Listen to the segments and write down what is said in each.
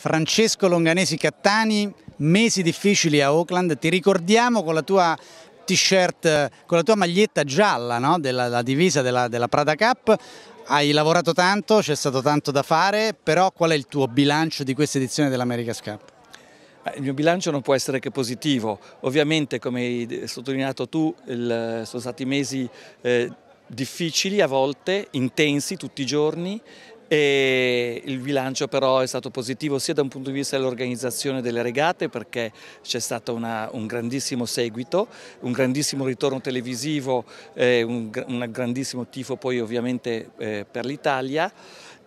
Francesco Longanesi Cattani, mesi difficili a Oakland, ti ricordiamo con la tua t-shirt, con la tua maglietta gialla, no? della divisa della, della Prada Cup, hai lavorato tanto, c'è stato tanto da fare, però qual è il tuo bilancio di questa edizione dell'America's Cup? Eh, il mio bilancio non può essere che positivo, ovviamente come hai sottolineato tu il, sono stati mesi eh, difficili a volte, intensi tutti i giorni, e il bilancio però è stato positivo sia da un punto di vista dell'organizzazione delle regate perché c'è stato una, un grandissimo seguito, un grandissimo ritorno televisivo, eh, un, un, grandissimo tifo poi ovviamente eh, per l'Italia.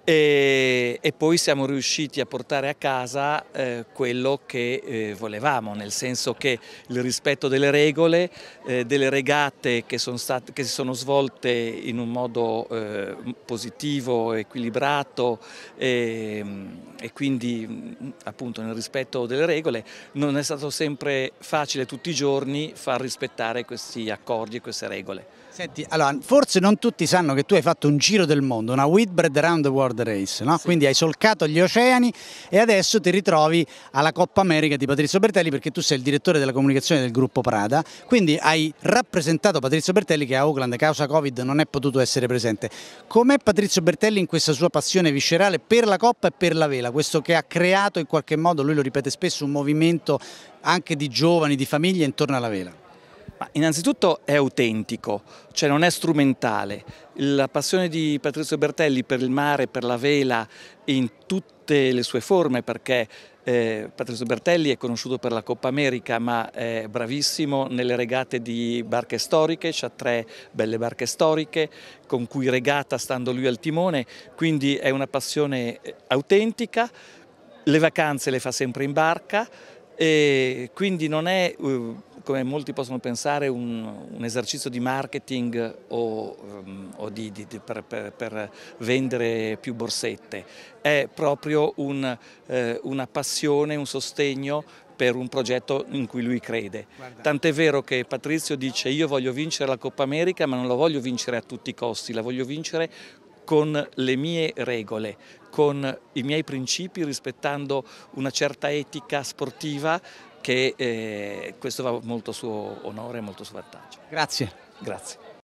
E, e, poi siamo riusciti a portare a casa eh, quello che eh, volevamo, nel senso che il rispetto delle regole, eh, delle regate che, state, che, si sono svolte in un modo eh, positivo, equilibrato e, ehm, e, quindi mm, appunto nel rispetto delle regole non è stato sempre facile tutti i giorni far rispettare questi accordi e queste regole. Senti, allora, forse non tutti sanno che tu hai fatto un giro del mondo, una Whitbread Around the World World Race, no? sì. quindi hai solcato gli oceani e adesso ti ritrovi alla Coppa America di Patrizio Bertelli perché tu sei il direttore della comunicazione del gruppo Prada, quindi hai rappresentato Patrizio Bertelli che a Oakland causa Covid non è potuto essere presente. Com'è Patrizio Bertelli in questa sua passione viscerale per la Coppa e per la vela, questo che ha creato in qualche modo, lui lo ripete spesso, un movimento anche di giovani, di famiglie intorno alla vela? Ma innanzitutto è autentico, cioè non è strumentale. La passione di Patrizio Bertelli per il mare, per la vela, in tutte le sue forme, perché eh, Patrizio Bertelli è conosciuto per la Coppa America, ma è bravissimo nelle regate di barche storiche, ha tre belle barche storiche con cui regata stando lui al timone, quindi è una passione eh, autentica, le vacanze le fa sempre in barca, e quindi non è... Uh, come molti possono pensare, un, un esercizio di marketing o, um, o di, di, per, per, per, vendere più borsette, è proprio un, eh, una passione, un sostegno per un progetto in cui lui crede. Tant'è vero che Patrizio dice io voglio vincere la Coppa America ma non la voglio vincere a tutti i costi, la voglio vincere con le mie regole, con i miei principi, rispettando una certa etica sportiva che eh, questo va molto a suo onore e molto a suo vantaggio. Grazie. Grazie.